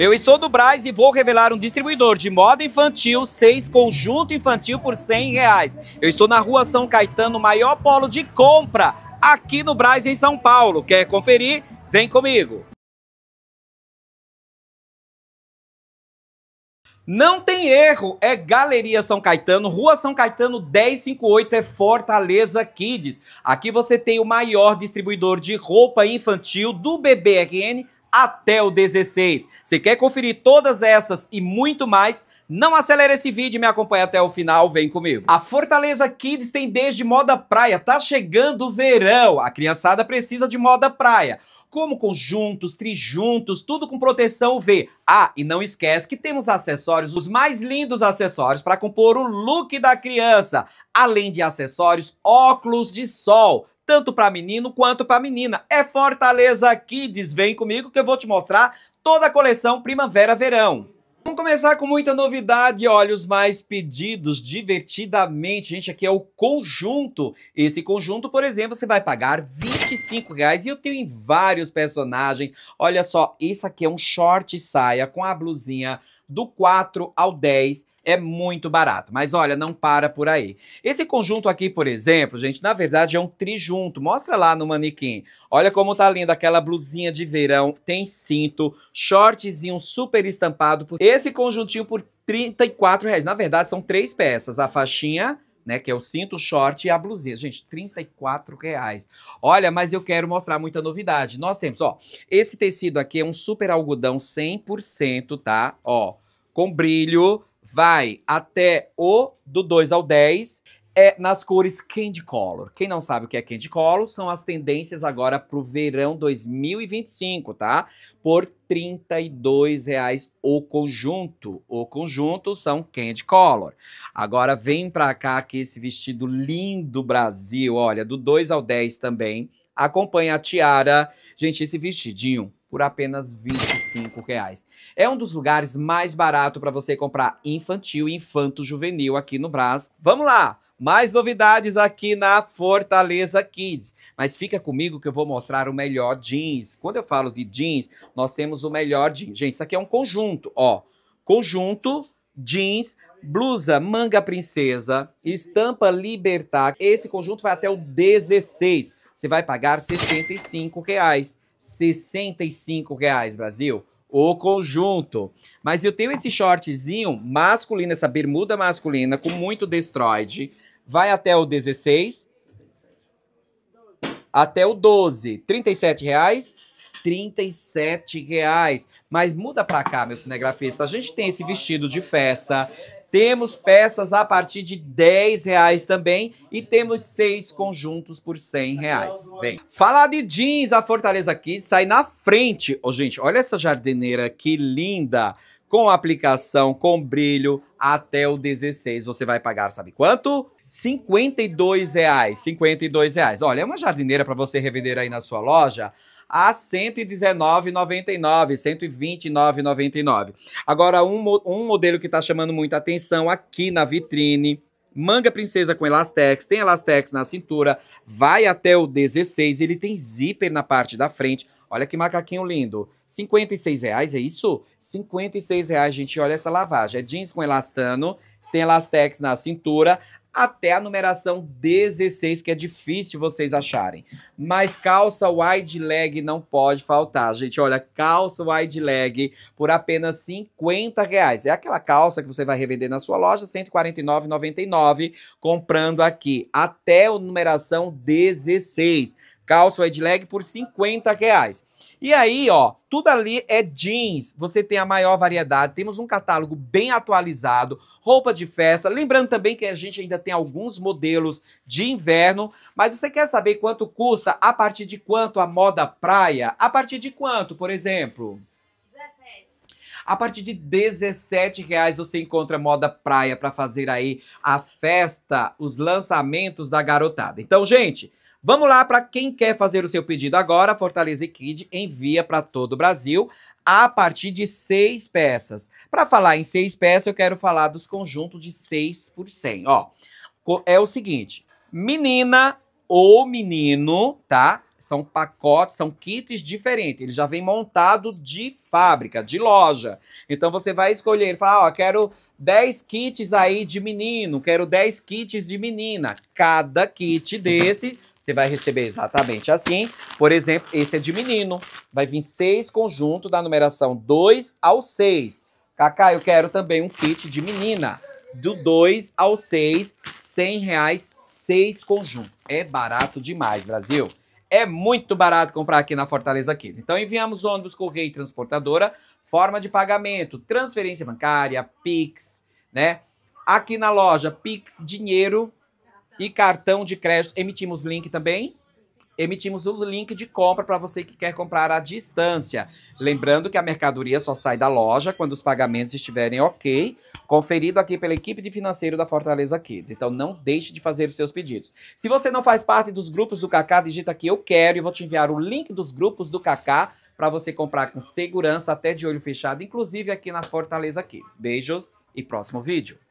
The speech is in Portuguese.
Eu estou no Braz e vou revelar um distribuidor de moda infantil, seis conjunto infantil por 100 reais. Eu estou na rua São Caetano, maior polo de compra aqui no Braz em São Paulo. Quer conferir? Vem comigo. Não tem erro, é Galeria São Caetano, Rua São Caetano 1058, é Fortaleza Kids. Aqui você tem o maior distribuidor de roupa infantil do BBRN até o 16. Se quer conferir todas essas e muito mais, não acelere esse vídeo e me acompanhe até o final, vem comigo. A Fortaleza Kids tem desde moda praia, tá chegando o verão, a criançada precisa de moda praia. Como conjuntos, trijuntos, tudo com proteção UV. Ah, e não esquece que temos acessórios, os mais lindos acessórios para compor o look da criança. Além de acessórios, óculos de sol, tanto para menino quanto para menina. É Fortaleza Kids, vem comigo que eu vou te mostrar toda a coleção primavera-verão. Vamos começar com muita novidade, olha, os mais pedidos divertidamente, gente, aqui é o conjunto. Esse conjunto, por exemplo, você vai pagar 25 reais e eu tenho em vários personagens. Olha só, esse aqui é um short saia com a blusinha do 4 ao 10 é muito barato. Mas olha, não para por aí. Esse conjunto aqui, por exemplo, gente, na verdade é um trijunto. Mostra lá no manequim. Olha como tá linda aquela blusinha de verão, tem cinto, shortzinho super estampado. Esse conjuntinho por R$ reais. Na verdade, são três peças. A faixinha, né, que é o cinto, o short e a blusinha. Gente, 34 reais. Olha, mas eu quero mostrar muita novidade. Nós temos, ó, esse tecido aqui é um super algodão 100%, tá? Ó, com brilho, vai até o do 2 ao 10, é nas cores candy color. Quem não sabe o que é candy color, são as tendências agora para o verão 2025, tá? Por R$ reais o conjunto. O conjunto são candy color. Agora vem para cá que esse vestido lindo Brasil, olha, do 2 ao 10 também. Acompanha a tiara. Gente, esse vestidinho por apenas R$ 25. Reais. É um dos lugares mais barato para você comprar infantil e infanto juvenil aqui no Brás. Vamos lá! Mais novidades aqui na Fortaleza Kids. Mas fica comigo que eu vou mostrar o melhor jeans. Quando eu falo de jeans, nós temos o melhor jeans. Gente, isso aqui é um conjunto, ó. Conjunto, jeans, blusa manga princesa, estampa libertar. Esse conjunto vai até o 16. Você vai pagar R$ 65. Reais. R$ reais, Brasil. O conjunto. Mas eu tenho esse shortzinho masculino, essa bermuda masculina com muito destroyed. Vai até o 16. Até o 12. R$ reais. R$ reais. Mas muda pra cá, meu cinegrafista. A gente tem esse vestido de festa, temos peças a partir de 10 reais também e temos seis conjuntos por 100 reais. Bem, falar de jeans, a Fortaleza aqui sai na frente. Oh, gente, olha essa jardineira que linda! Com aplicação, com brilho, até o 16 você vai pagar, sabe quanto? 52 reais, 52 reais. Olha, é uma jardineira para você revender aí na sua loja a 119,99, 129,99. Agora, um, um modelo que está chamando muita atenção aqui na vitrine, manga princesa com elastex, tem elastex na cintura, vai até o 16, ele tem zíper na parte da frente. Olha que macaquinho lindo. 56 reais, é isso? 56 reais, gente. Olha essa lavagem. É jeans com elastano, tem elastex na cintura até a numeração 16, que é difícil vocês acharem. Mas calça wide leg não pode faltar, gente. Olha, calça wide leg por apenas 50 reais. É aquela calça que você vai revender na sua loja, 149,99, comprando aqui até a numeração 16 calça ou leg por 50 reais. E aí, ó, tudo ali é jeans. Você tem a maior variedade. Temos um catálogo bem atualizado, roupa de festa. Lembrando também que a gente ainda tem alguns modelos de inverno. Mas você quer saber quanto custa? A partir de quanto a moda praia? A partir de quanto, por exemplo? A partir de 17 reais você encontra moda praia para fazer aí a festa, os lançamentos da garotada. Então, gente, Vamos lá para quem quer fazer o seu pedido agora. Fortaleza e Kid envia para todo o Brasil a partir de seis peças. Para falar em seis peças, eu quero falar dos conjuntos de seis por cem. Ó, é o seguinte: menina ou menino, tá? São pacotes, são kits diferentes. Ele já vem montado de fábrica, de loja. Então você vai escolher, fala, ó, quero 10 kits aí de menino, quero 10 kits de menina. Cada kit desse você vai receber exatamente assim. Por exemplo, esse é de menino. Vai vir seis conjuntos da numeração 2 ao 6. Cacá, eu quero também um kit de menina do 2 ao 6, 100 reais, 6 conjuntos. É barato demais, Brasil. É muito barato comprar aqui na Fortaleza Kids. Então enviamos ônibus, correio e transportadora, forma de pagamento, transferência bancária, Pix, né? Aqui na loja, Pix, dinheiro e cartão de crédito. Emitimos link também emitimos o link de compra para você que quer comprar à distância. Lembrando que a mercadoria só sai da loja quando os pagamentos estiverem ok, conferido aqui pela equipe de financeiro da Fortaleza Kids. Então não deixe de fazer os seus pedidos. Se você não faz parte dos grupos do Kaká, digita aqui eu quero e vou te enviar o link dos grupos do Kaká para você comprar com segurança até de olho fechado, inclusive aqui na Fortaleza Kids. Beijos e próximo vídeo.